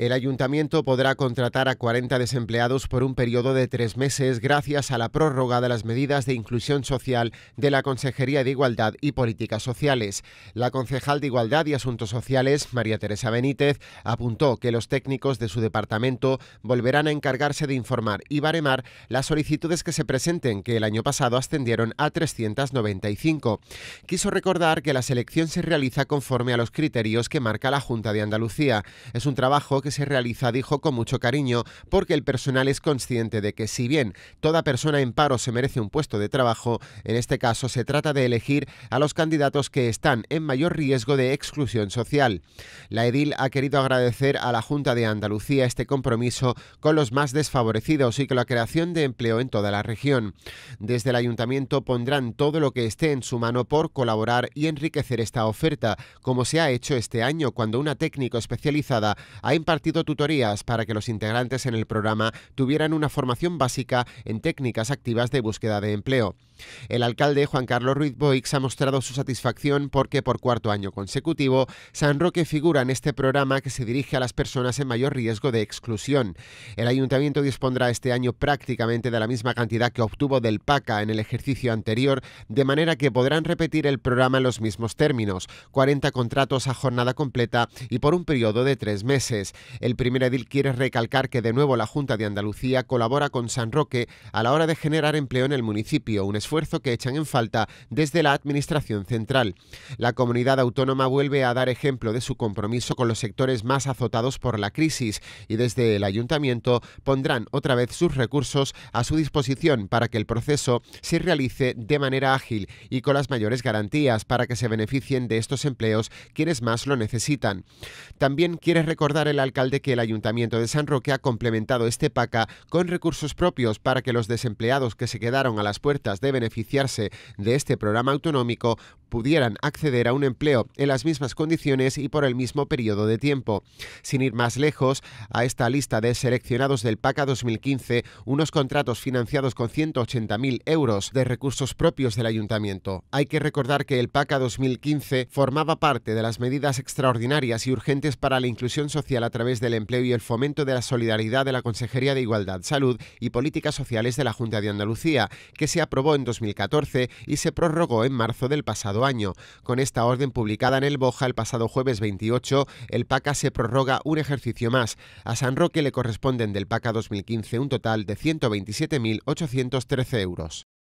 El ayuntamiento podrá contratar a 40 desempleados por un periodo de tres meses gracias a la prórroga de las medidas de inclusión social de la Consejería de Igualdad y Políticas Sociales. La concejal de Igualdad y Asuntos Sociales, María Teresa Benítez, apuntó que los técnicos de su departamento volverán a encargarse de informar y baremar las solicitudes que se presenten, que el año pasado ascendieron a 395. Quiso recordar que la selección se realiza conforme a los criterios que marca la Junta de Andalucía. Es un trabajo que se realiza, dijo con mucho cariño, porque el personal es consciente de que si bien toda persona en paro se merece un puesto de trabajo, en este caso se trata de elegir a los candidatos que están en mayor riesgo de exclusión social. La edil ha querido agradecer a la Junta de Andalucía este compromiso con los más desfavorecidos y con la creación de empleo en toda la región. Desde el ayuntamiento pondrán todo lo que esté en su mano por colaborar y enriquecer esta oferta, como se ha hecho este año cuando una técnica especializada ha partido tutorías para que los integrantes en el programa tuvieran una formación básica en técnicas activas de búsqueda de empleo. El alcalde Juan Carlos Ruiz Boix ha mostrado su satisfacción porque por cuarto año consecutivo San Roque figura en este programa que se dirige a las personas en mayor riesgo de exclusión. El ayuntamiento dispondrá este año prácticamente de la misma cantidad que obtuvo del PACA en el ejercicio anterior, de manera que podrán repetir el programa en los mismos términos, 40 contratos a jornada completa y por un periodo de tres meses. El primer edil quiere recalcar que de nuevo la Junta de Andalucía colabora con San Roque a la hora de generar empleo en el municipio, un esfuerzo que echan en falta desde la Administración Central. La comunidad autónoma vuelve a dar ejemplo de su compromiso con los sectores más azotados por la crisis y desde el ayuntamiento pondrán otra vez sus recursos a su disposición para que el proceso se realice de manera ágil y con las mayores garantías para que se beneficien de estos empleos quienes más lo necesitan. También quiere recordar el alcalde que el ayuntamiento de San Roque ha complementado este PACA con recursos propios para que los desempleados que se quedaron a las puertas deben beneficiarse de este programa autonómico pudieran acceder a un empleo en las mismas condiciones y por el mismo periodo de tiempo. Sin ir más lejos, a esta lista de seleccionados del PACA 2015, unos contratos financiados con 180.000 euros de recursos propios del ayuntamiento. Hay que recordar que el PACA 2015 formaba parte de las medidas extraordinarias y urgentes para la inclusión social a través del empleo y el fomento de la solidaridad de la Consejería de Igualdad, Salud y Políticas Sociales de la Junta de Andalucía, que se aprobó en 2014 y se prorrogó en marzo del pasado año. Con esta orden publicada en el Boja el pasado jueves 28, el PACA se prorroga un ejercicio más. A San Roque le corresponden del PACA 2015 un total de 127.813 euros.